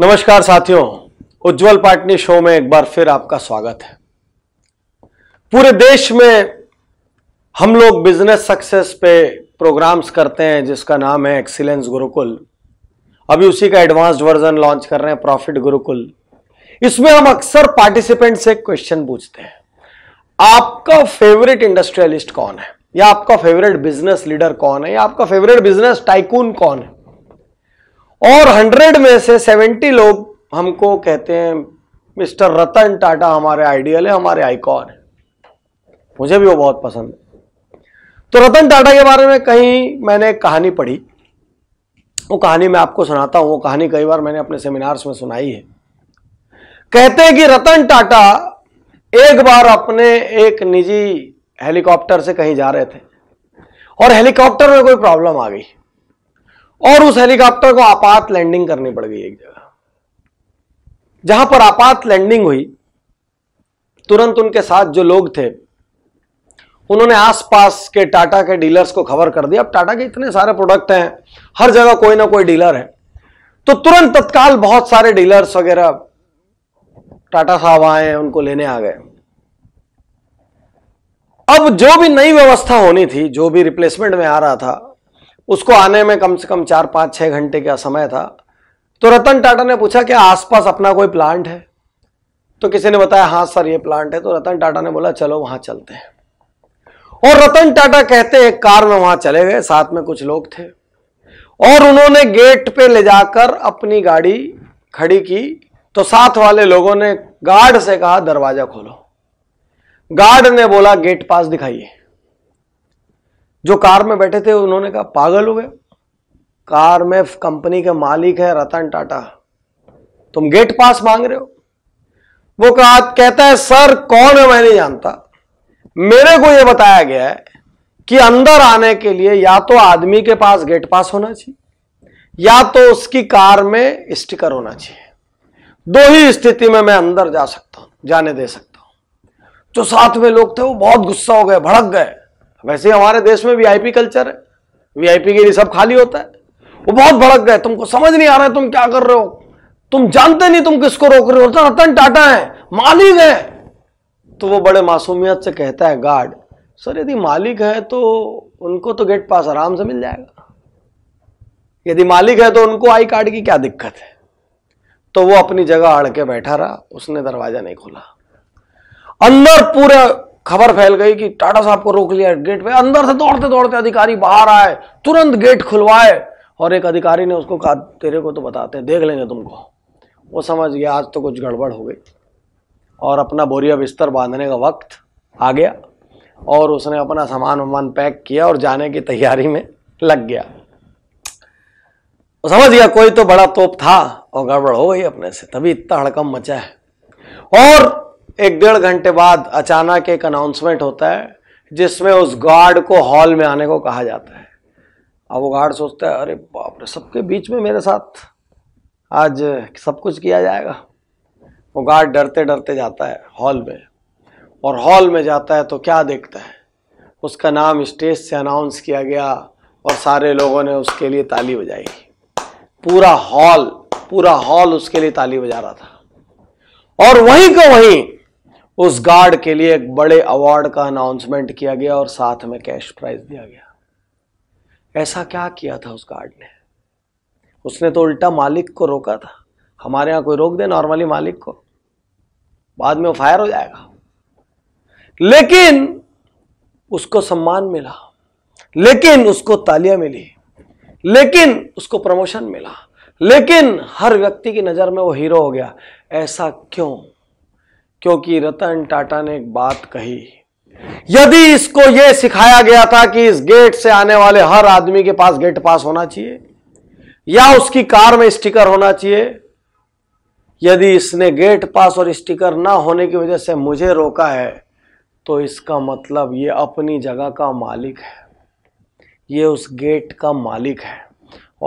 नमस्कार साथियों उज्जवल पाटनी शो में एक बार फिर आपका स्वागत है पूरे देश में हम लोग बिजनेस सक्सेस पे प्रोग्राम्स करते हैं जिसका नाम है एक्सीलेंस गुरुकुल अभी उसी का एडवांस्ड वर्जन लॉन्च कर रहे हैं प्रॉफिट गुरुकुल इसमें हम अक्सर पार्टिसिपेंट से क्वेश्चन पूछते हैं आपका फेवरेट इंडस्ट्रियलिस्ट कौन है या आपका फेवरेट बिजनेस लीडर कौन है या आपका फेवरेट बिजनेस टाइकून कौन है और हंड्रेड में से सेवेंटी लोग हमको कहते हैं मिस्टर रतन टाटा हमारे आइडियल है हमारे आइकॉन है मुझे भी वो बहुत पसंद है तो रतन टाटा के बारे में कहीं मैंने एक कहानी पढ़ी वो कहानी मैं आपको सुनाता हूं वो कहानी कई बार मैंने अपने सेमिनार्स में सुनाई है कहते हैं कि रतन टाटा एक बार अपने एक निजी हेलीकॉप्टर से कहीं जा रहे थे और हेलीकॉप्टर में कोई प्रॉब्लम आ गई और उस हेलीकॉप्टर को आपात लैंडिंग करनी पड़ गई एक जगह जहां पर आपात लैंडिंग हुई तुरंत उनके साथ जो लोग थे उन्होंने आसपास के टाटा के डीलर्स को खबर कर दिया अब टाटा के इतने सारे प्रोडक्ट हैं हर जगह कोई ना कोई डीलर है तो तुरंत तत्काल बहुत सारे डीलर्स वगैरह टाटा साहब आए उनको लेने आ गए अब जो भी नई व्यवस्था होनी थी जो भी रिप्लेसमेंट में आ रहा था उसको आने में कम से कम चार पाँच छः घंटे का समय था तो रतन टाटा ने पूछा कि आसपास अपना कोई प्लांट है तो किसी ने बताया हाँ सर ये प्लांट है तो रतन टाटा ने बोला चलो वहाँ चलते हैं और रतन टाटा कहते एक कार में वहाँ चले गए साथ में कुछ लोग थे और उन्होंने गेट पे ले जाकर अपनी गाड़ी खड़ी की तो साथ वाले लोगों ने गार्ड से कहा दरवाजा खोलो गार्ड ने बोला गेट पास दिखाइए जो कार में बैठे थे उन्होंने कहा पागल हो गए कार में कंपनी के मालिक है रतन टाटा तुम गेट पास मांग रहे हो वो कहा कहता है सर कौन है मैं नहीं जानता मेरे को यह बताया गया है कि अंदर आने के लिए या तो आदमी के पास गेट पास होना चाहिए या तो उसकी कार में स्टिकर होना चाहिए दो ही स्थिति में मैं अंदर जा सकता हूं जाने दे सकता हूं जो साथ में लोग थे वो बहुत गुस्सा हो गए भड़क गए वैसे हमारे देश में वीआईपी कल्चर है वीआईपी के लिए सब खाली होता है वो बहुत भड़क गए तुमको समझ नहीं आ रहा है तुम क्या कर रहे हो तुम जानते नहीं तुम किसको रोक रहे हो तो रतन टाटा है मालिक है तो वो बड़े मासूमियत से कहता है गार्ड सर यदि मालिक है तो उनको तो गेट पास आराम से मिल जाएगा यदि मालिक है तो उनको आई कार्ड की क्या दिक्कत है तो वो अपनी जगह अड़के के बैठा रहा उसने दरवाजा नहीं खोला अंदर पूरे खबर फैल गई कि टाटा साहब को रोक लिया गेट पे अंदर से दौड़ते दौड़ते अधिकारी बाहर आए तुरंत गेट खुलवाए और एक अधिकारी ने उसको कहा तेरे को तो बताते हैं देख लेंगे तुमको वो समझ गया आज तो कुछ गड़बड़ हो गई और अपना बोरिया बिस्तर बांधने का वक्त आ गया और उसने अपना सामान वामान पैक किया और जाने की तैयारी में लग गया समझ गया कोई तो बड़ा तोप था और गड़बड़ हो गई अपने से तभी इतना हड़कम मचा है और एक डेढ़ घंटे बाद अचानक एक अनाउंसमेंट होता है जिसमें उस गार्ड को हॉल में आने को कहा जाता है अब वो गार्ड सोचता है अरे बाप रे सबके बीच में मेरे साथ आज सब कुछ किया जाएगा वो गार्ड डरते डरते जाता है हॉल में और हॉल में जाता है तो क्या देखता है उसका नाम स्टेज से अनाउंस किया गया और सारे लोगों ने उसके लिए ताली बजाई पूरा हॉल पूरा हॉल उसके लिए ताली बजा रहा था और वहीं का वहीं उस गार्ड के लिए एक बड़े अवार्ड का अनाउंसमेंट किया गया और साथ में कैश प्राइज दिया गया ऐसा क्या किया था उस गार्ड ने उसने तो उल्टा मालिक को रोका था हमारे यहां कोई रोक दे नॉर्मली मालिक को बाद में वो फायर हो जाएगा लेकिन उसको सम्मान मिला लेकिन उसको तालियां मिली लेकिन उसको प्रमोशन मिला लेकिन हर व्यक्ति की नज़र में वो हीरो हो गया ऐसा क्यों क्योंकि रतन टाटा ने एक बात कही यदि इसको यह सिखाया गया था कि इस गेट से आने वाले हर आदमी के पास गेट पास होना चाहिए या उसकी कार में स्टिकर होना चाहिए यदि इसने गेट पास और स्टिकर ना होने की वजह से मुझे रोका है तो इसका मतलब ये अपनी जगह का मालिक है ये उस गेट का मालिक है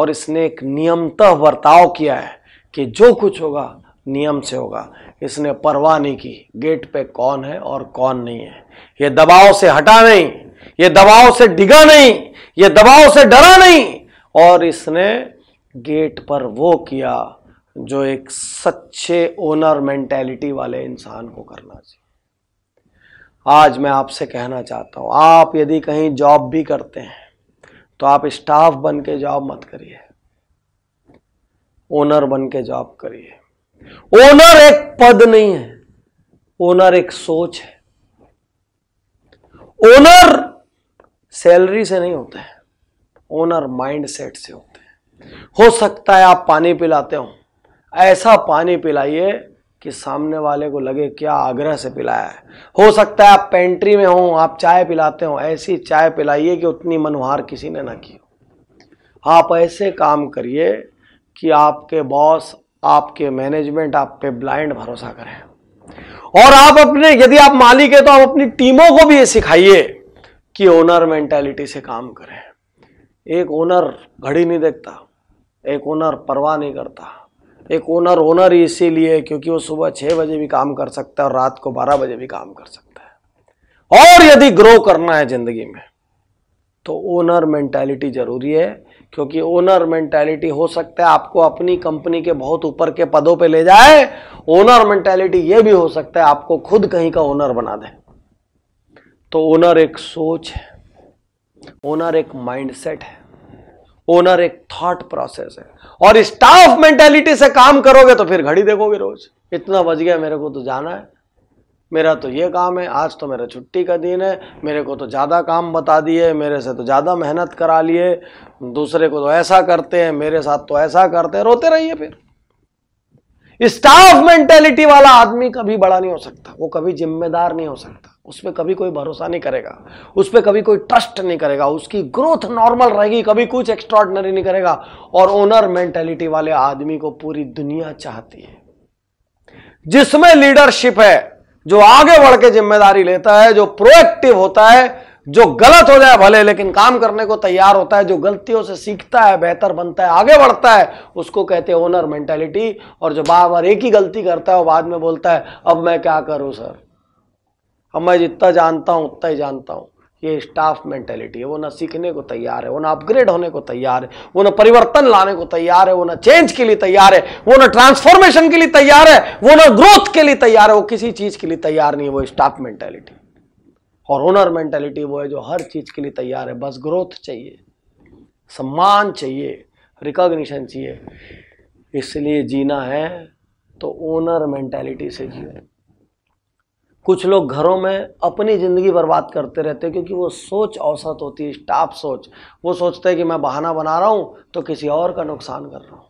और इसने एक नियमतः बर्ताव किया है कि जो कुछ होगा नियम से होगा इसने परवाह नहीं की गेट पे कौन है और कौन नहीं है ये दबाव से हटा नहीं ये दबाव से डिगा नहीं ये दबाव से डरा नहीं और इसने गेट पर वो किया जो एक सच्चे ओनर मेंटेलिटी वाले इंसान को करना चाहिए आज मैं आपसे कहना चाहता हूं आप यदि कहीं जॉब भी करते हैं तो आप स्टाफ बन के जॉब मत करिए ओनर बन के जॉब करिए ओनर एक पद नहीं है ओनर एक सोच है ओनर सैलरी से नहीं होता है ओनर माइंड सेट से होते हैं हो सकता है आप पानी पिलाते हो ऐसा पानी पिलाइए कि सामने वाले को लगे क्या आग्रह से पिलाया है हो सकता है आप पेंट्री में हो आप चाय पिलाते हो ऐसी चाय पिलाइए कि उतनी मनोहार किसी ने ना की हो आप ऐसे काम करिए कि आपके बॉस आपके मैनेजमेंट आप पे ब्लाइंड भरोसा करें और आप अपने यदि आप मालिक है तो आप अपनी टीमों को भी ये सिखाइए कि ओनर मेंटेलिटी से काम करें एक ओनर घड़ी नहीं देखता एक ओनर परवाह नहीं करता एक ओनर ओनर ही इसीलिए क्योंकि वो सुबह छह बजे भी काम कर सकता है और रात को बारह बजे भी काम कर सकता है और यदि ग्रो करना है जिंदगी में तो ओनर मेंटेलिटी जरूरी है क्योंकि ओनर मेंटेलिटी हो सकता है आपको अपनी कंपनी के बहुत ऊपर के पदों पे ले जाए ओनर मेंटेलिटी ये भी हो सकता है आपको खुद कहीं का ओनर बना दे तो ओनर एक सोच है ओनर एक माइंडसेट है ओनर एक थॉट प्रोसेस है और स्टाफ मेंटेलिटी से काम करोगे तो फिर घड़ी देखोगे रोज इतना बज गया मेरे को तो जाना है मेरा तो ये काम है आज तो मेरा छुट्टी का दिन है मेरे को तो ज़्यादा काम बता दिए मेरे से तो ज़्यादा मेहनत करा लिए दूसरे को तो ऐसा करते हैं मेरे साथ तो ऐसा करते हैं रोते रहिए फिर स्टाफ मेंटेलिटी वाला आदमी कभी बड़ा नहीं हो सकता वो कभी जिम्मेदार नहीं हो सकता उस पर कभी कोई भरोसा नहीं करेगा उस पर कभी कोई ट्रस्ट नहीं करेगा उसकी ग्रोथ नॉर्मल रहेगी कभी कुछ एक्स्ट्रॉडनरी नहीं करेगा और ओनर मेंटेलिटी वाले आदमी को पूरी दुनिया चाहती है जिसमें लीडरशिप है जो आगे बढ़ के जिम्मेदारी लेता है जो प्रोएक्टिव होता है जो गलत हो जाए भले लेकिन काम करने को तैयार होता है जो गलतियों से सीखता है बेहतर बनता है आगे बढ़ता है उसको कहते हैं ओनर मेंटेलिटी और जो बार बार एक ही गलती करता है वो बाद में बोलता है अब मैं क्या करूं सर अब मैं जितना जानता हूं उतना ही जानता हूं ये स्टाफ मेंटेलिटी है वो ना सीखने को तैयार है वो ना अपग्रेड होने को तैयार है वो ना परिवर्तन लाने को तैयार है वो ना चेंज के लिए तैयार है वो ना ट्रांसफॉर्मेशन के लिए तैयार है वो ना ग्रोथ के लिए तैयार है वो किसी चीज के लिए तैयार नहीं है वो स्टाफ मेंटेलिटी और ओनर मेंटेलिटी वो है जो हर चीज के लिए तैयार है बस ग्रोथ चाहिए सम्मान चाहिए रिकॉग्निशन चाहिए इसलिए जीना है तो ओनर मेंटेलिटी से जीना कुछ लोग घरों में अपनी ज़िंदगी बर्बाद करते रहते हैं क्योंकि वो सोच औसत होती है स्टाफ सोच वो सोचते हैं कि मैं बहाना बना रहा हूँ तो किसी और का नुकसान कर रहा हूँ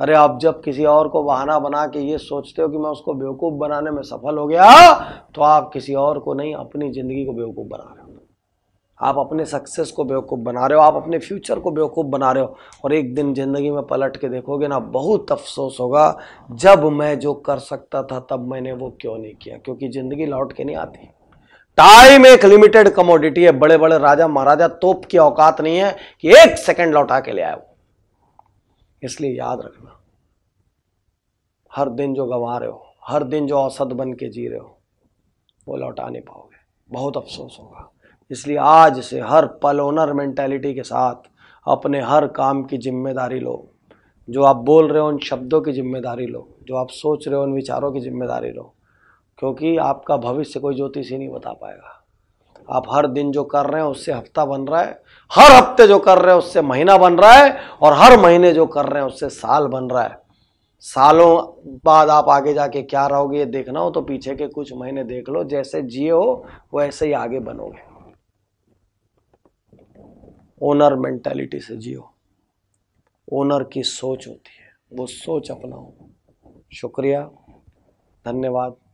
अरे आप जब किसी और को बहाना बना के ये सोचते हो कि मैं उसको बेवकूफ़ बनाने में सफल हो गया तो आप किसी और को नहीं अपनी ज़िंदगी को बेवकूफ़ बना रहे हो आप अपने सक्सेस को बेवकूफ़ बना रहे हो आप अपने फ्यूचर को बेवकूफ़ बना रहे हो और एक दिन ज़िंदगी में पलट के देखोगे ना बहुत अफसोस होगा जब मैं जो कर सकता था तब मैंने वो क्यों नहीं किया क्योंकि ज़िंदगी लौट के नहीं आती टाइम एक लिमिटेड कमोडिटी है बड़े बड़े राजा महाराजा तोप की औकात नहीं है कि एक सेकंड लौटा के ले आए वो इसलिए याद रखना हर दिन जो गंवा रहे हो हर दिन जो औसत बन के जी रहे हो वो लौटा नहीं पाओगे बहुत अफसोस होगा इसलिए आज से हर पल ओनर मेंटेलिटी के साथ अपने हर काम की जिम्मेदारी लो जो आप बोल रहे हो उन शब्दों की जिम्मेदारी लो जो आप सोच रहे हो उन विचारों की जिम्मेदारी लो क्योंकि आपका भविष्य कोई ज्योतिष ही नहीं बता पाएगा आप हर दिन जो कर रहे हैं उससे हफ्ता बन रहा है हर हफ्ते जो कर रहे हैं उससे महीना बन रहा है और हर महीने जो कर रहे हैं उससे साल बन रहा है सालों बाद आप आगे जाके क्या रहोगे ये देखना हो तो पीछे के कुछ महीने देख लो जैसे जिए हो वैसे ही आगे बनोगे ओनर मेंटालिटी से जियो ओनर की सोच होती है वो सोच अपनाओ शुक्रिया धन्यवाद